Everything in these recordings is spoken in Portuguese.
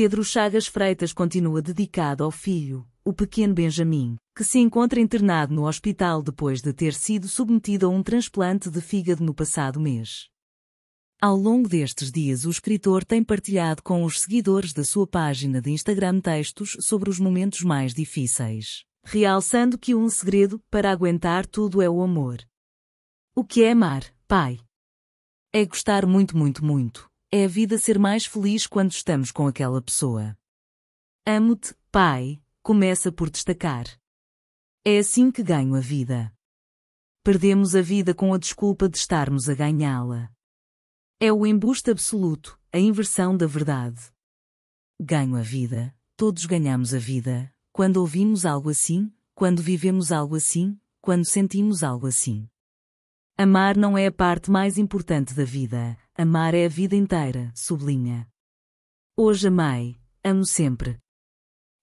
Pedro Chagas Freitas continua dedicado ao filho, o pequeno Benjamin, que se encontra internado no hospital depois de ter sido submetido a um transplante de fígado no passado mês. Ao longo destes dias, o escritor tem partilhado com os seguidores da sua página de Instagram textos sobre os momentos mais difíceis, realçando que um segredo para aguentar tudo é o amor. O que é amar, pai? É gostar muito, muito, muito. É a vida ser mais feliz quando estamos com aquela pessoa. Amo-te, pai, começa por destacar. É assim que ganho a vida. Perdemos a vida com a desculpa de estarmos a ganhá-la. É o embuste absoluto, a inversão da verdade. Ganho a vida, todos ganhamos a vida, quando ouvimos algo assim, quando vivemos algo assim, quando sentimos algo assim. Amar não é a parte mais importante da vida, Amar é a vida inteira, sublinha. Hoje amei, amo sempre.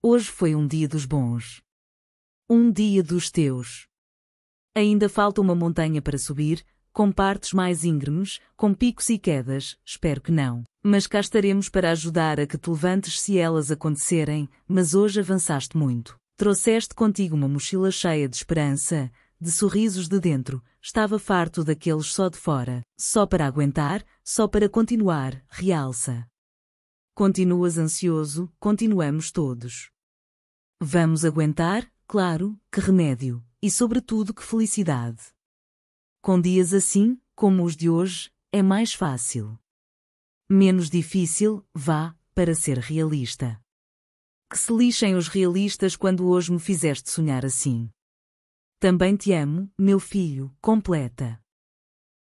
Hoje foi um dia dos bons. Um dia dos teus. Ainda falta uma montanha para subir, com partes mais íngremes, com picos e quedas, espero que não. Mas cá estaremos para ajudar a que te levantes se elas acontecerem, mas hoje avançaste muito. Trouxeste contigo uma mochila cheia de esperança, de sorrisos de dentro, estava farto daqueles só de fora, só para aguentar, só para continuar, realça. Continuas ansioso, continuamos todos. Vamos aguentar, claro, que remédio, e sobretudo que felicidade. Com dias assim, como os de hoje, é mais fácil. Menos difícil, vá, para ser realista. Que se lixem os realistas quando hoje me fizeste sonhar assim. Também te amo, meu filho, completa.